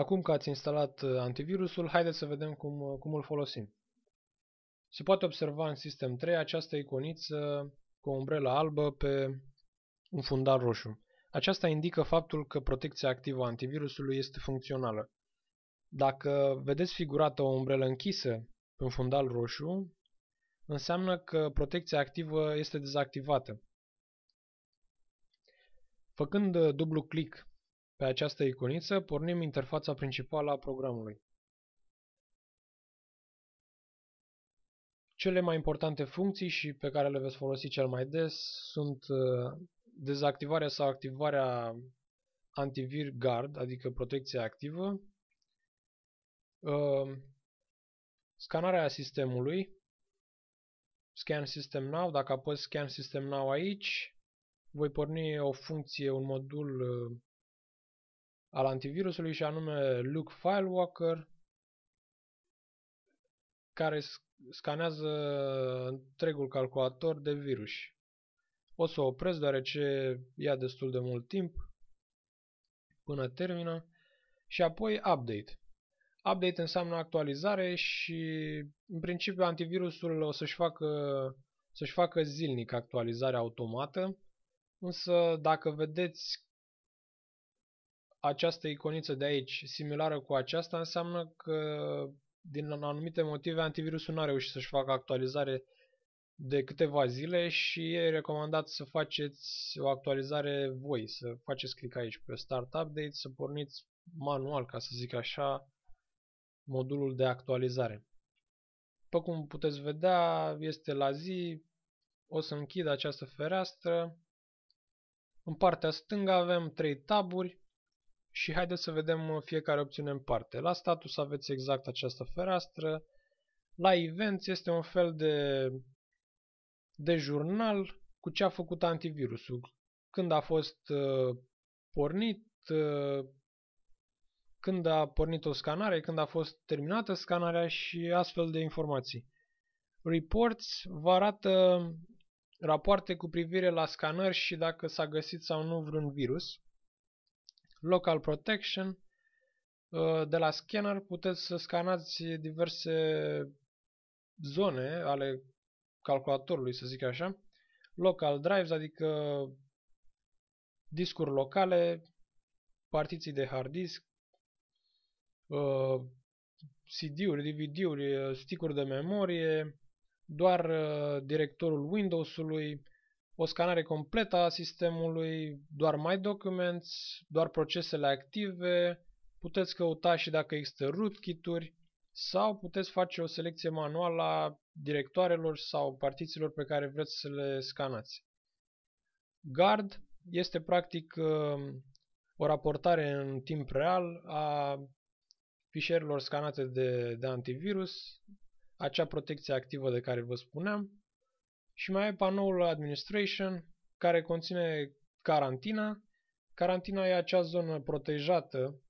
Acum că ați instalat uh, antivirusul, haideți să vedem cum, uh, cum îl folosim. Se poate observa în System 3 această iconiță cu o umbrelă albă pe un fundal roșu. Aceasta indică faptul că protecția activă a antivirusului este funcțională. Dacă vedeți figurată o umbrelă închisă pe un fundal roșu, înseamnă că protecția activă este dezactivată. Făcând uh, dublu click pe această iconiță pornim interfața principală a programului. Cele mai importante funcții și pe care le veți folosi cel mai des sunt uh, dezactivarea sau activarea antivir guard, adică protecția activă, uh, scanarea sistemului, scan system now, dacă apăs scan system now aici, voi porni o funcție, un modul uh, al antivirusului și anume Luke Filewalker care scanează întregul calculator de virus. O să o opresc deoarece ia destul de mult timp până termină și apoi update. Update înseamnă actualizare și în principiu antivirusul o să-și facă, să facă zilnic actualizarea automată, însă dacă vedeți această iconiță de aici similară cu aceasta, înseamnă că din anumite motive antivirusul nu a reușit să-și facă actualizare de câteva zile și e recomandat să faceți o actualizare voi, să faceți click aici pe Start Update, să porniți manual, ca să zic așa, modulul de actualizare. După cum puteți vedea, este la zi, o să închid această fereastră. În partea stângă avem trei taburi, și haideți să vedem uh, fiecare opțiune în parte. La status aveți exact această fereastră. La events este un fel de, de jurnal cu ce a făcut antivirusul. Când a fost uh, pornit, uh, când a pornit o scanare, când a fost terminată scanarea și astfel de informații. Reports vă arată rapoarte cu privire la scanări și dacă s-a găsit sau nu vreun virus. Local Protection. Uh, de la scanner puteți să scanați diverse zone ale calculatorului, să zic așa. Local drives, adică discuri locale, partiții de hard disk, uh, CD-uri, DVD-uri, uh, stick de memorie, doar directorul Windows-ului, o scanare completă a sistemului, doar My Documents, doar procesele active, puteți căuta și dacă există rootkit-uri sau puteți face o selecție manuală a directoarelor sau partițiilor pe care vreți să le scanați. Guard este practic um, o raportare în timp real a fișierilor scanate de, de antivirus, acea protecție activă de care vă spuneam, și mai ai panoul Administration care conține carantina. Carantina e acea zonă protejată,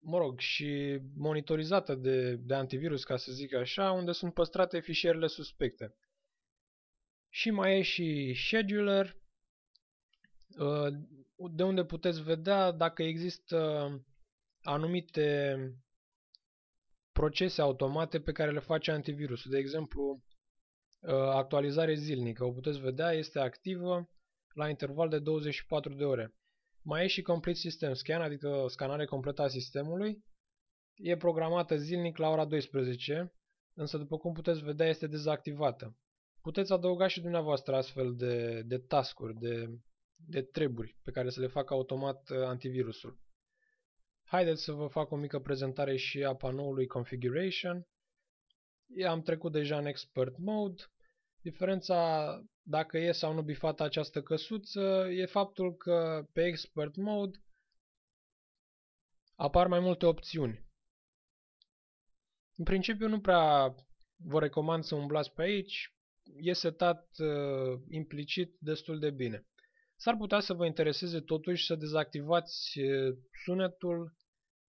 mă rog, și monitorizată de, de antivirus, ca să zic așa, unde sunt păstrate fișierele suspecte. Și mai e și scheduler, uh, de unde puteți vedea dacă există anumite procese automate pe care le face antivirusul. De exemplu, Ă, actualizare zilnică. O puteți vedea, este activă la interval de 24 de ore. Mai e și complet System Scan, adică scanare completă a sistemului. E programată zilnic la ora 12, însă după cum puteți vedea este dezactivată. Puteți adăuga și dumneavoastră astfel de, de task-uri, de, de treburi pe care să le facă automat ă, antivirusul. Haideți să vă fac o mică prezentare și a panoului Configuration am trecut deja în expert mode. Diferența dacă e sau nu bifată această căsuță e faptul că pe expert mode apar mai multe opțiuni. În principiu nu prea vă recomand să umblați pe aici, e setat uh, implicit destul de bine. S-ar putea să vă intereseze totuși să dezactivați uh, sunetul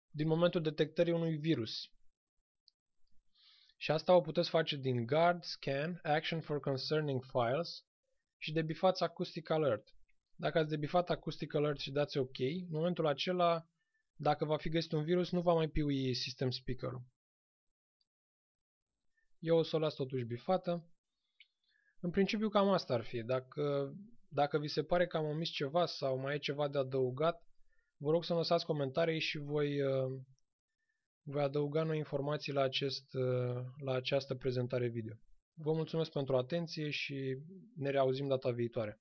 din momentul detectării unui virus. Și asta o puteți face din Guard, Scan, Action for Concerning Files și debifați Acoustic Alert. Dacă ați debifat Acoustic Alert și dați OK, în momentul acela, dacă va fi găsit un virus, nu va mai piui System Speaker-ul. Eu o să o las totuși bifată. În principiu cam asta ar fi. Dacă, dacă vi se pare că am omis ceva sau mai e ceva de adăugat, vă rog să lăsați comentarii și voi, uh, voi adăuga noi informații la, acest, uh, la această prezentare video. Vă mulțumesc pentru atenție și ne reauzim data viitoare.